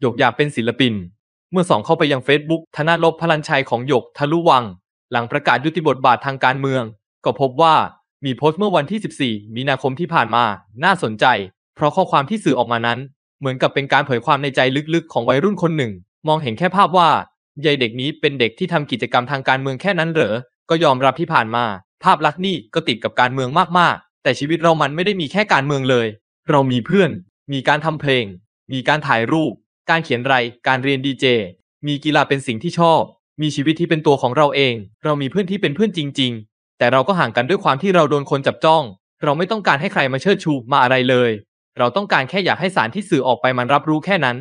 หยกอยากเป็นศิลปิน เมื่อสองเข้าไปยัง Facebook ธนาลบพลันชัยของหยกทะลุวัง หลังประกาศยุติบทบาททางการเมือง ก็พบว่ามีโพสต์เมื่อวันที่ 14 มีนาคมที่ผ่านมา น่าสนใจ เพราะข้อความที่สื่อออกมานั้น เหมือนกับเป็นการเผยความในใจลึกๆของวัยรุ่นคนหนึ่ง มองเห็นแค่ภาพว่า ยายเด็กนี้เป็นเด็กที่ทำกิจกรรมทางการเมืองแค่นั้นเหรอ ก็ยอมรับที่ผ่านมา ภาพลักษณ์นี่ก็ติดกับการเมืองมากๆ แต่ชีวิตเรามันไม่ได้มีแค่การเมืองเลย เรามีเพื่อน มีการทำเพลง มีการถ่ายรูปการเขียนไรการเรียนดีเจ มีกีฬาเป็นสิ่งที่ชอบ มีชีวิตที่เป็นตัวของเราเอง เรามีเพื่อนที่เป็นเพื่อนจริงๆ แต่เราก็ห่างกันด้วยความที่เราโดนคนจับจ้อง เราไม่ต้องการให้ใครมาเชิดชูมาอะไรเลย เราต้องการแค่อยากให้สารที่สื่อออกไปมันรับรู้แค่นั้น